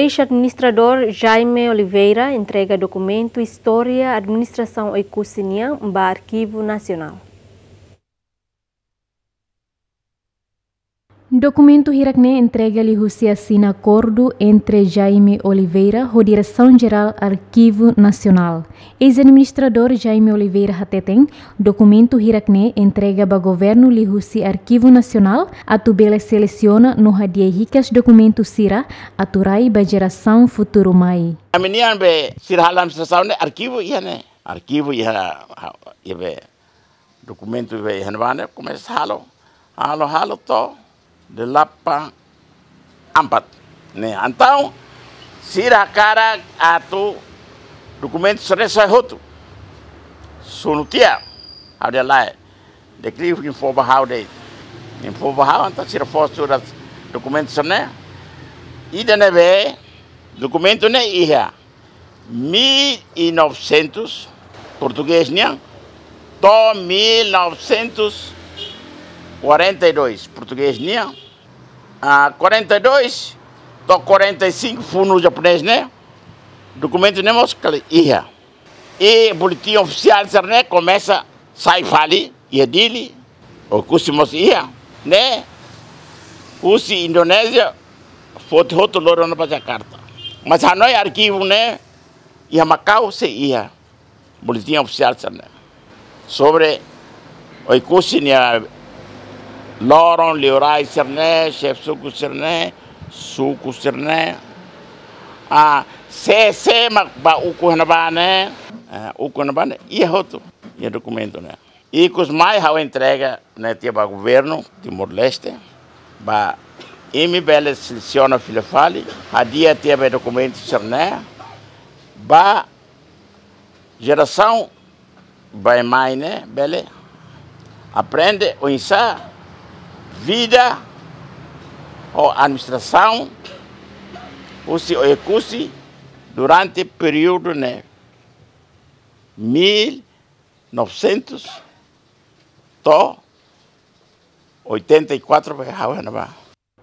Ex-administrador Jaime Oliveira entrega documento História, Administração e Cozinha para Arquivo Nacional. Documento entregue entrega Rússia assim acordo entre Jaime Oliveira, o Direção-Geral Arquivo Nacional. Ex-administrador Jaime Oliveira Hatetem, documento Hirakne entrega para governo Rússia Arquivo Nacional, a tubela seleciona no radie ricas documento Sira, aturai ba geração futuro mai. A menina be Sira halam sesaune arquivo ia né? Arquivo ia ia be documento be hanwane começa halo. Halo halo to de Lapa Ampat. Né? Então, Siracara atau documento selesai lá, Sunutia ada lain. Dekli info bahau dei. Info Então, se sira fosu o documento sene. Ida neve documento ne iha. 1900 português nia. 2900 1900 42, português né? Ah, 42, to 45 no japonês né? Documento nem né, moscali ia. E boletim oficial né começa sai fali e dili o curso mos ia, né? Curso Indonésia foto outro loro na Jakarta. Mas Hanoi é arquivo né? E a Macau se ia. Boletim oficial né? Sobre o curso né Loron, Leoray Cerné, Chef Soukou Cerné, Soukou Cerné. Ah, CC Makba Ukunabane, eh, Ukunabane, e é outro, e é documento, né? E com os mais a entrega, né, tinha para o governo, Timor-Leste, para MBL seleciona Filofale, a dia teve documento Cerné. para geração, vai é mais, né, bele, aprende o ensaio vida, ou administração, os recursos durante o período de 1984 para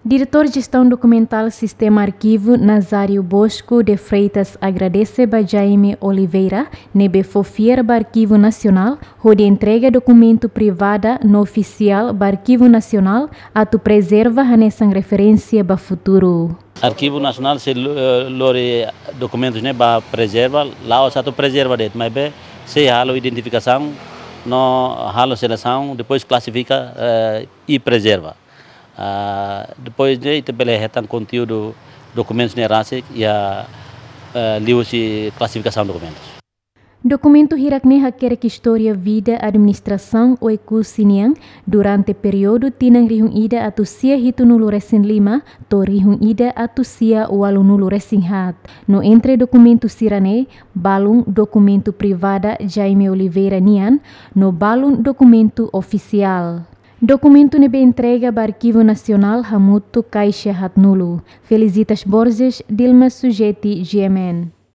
Diretor de Gestão Documental Sistema Arquivo Nazário Bosco de Freitas agradece a Jaime Oliveira, nebe fofier Arquivo Nacional, onde entrega documento privada no oficial Arquivo Nacional, a tu preserva a referência para futuro. Arquivo Nacional se eh, lori documentos né para preserva, lá só tu preserva det, mas be se halo identificação, no halo seleção, depois classifica eh, e preserva. Ah, depois de também é retan conteúdo documentos de herança e a uh, livros classificação de documentos. Documento hirakne quer que história vida administração ou ecusinian durante período tinang rihung ida atu sia hitu nulu resin lima to rihung ida atu sia walu nulu resin hat. No entre documento sirane balun documento privada Jaime Oliveira Nian no balun documento oficial. Documento NB entrega ao Arquivo Nacional Hamutu Caixa Hatnulu. Felicitas Borges, Dilma Sujeti, GMN.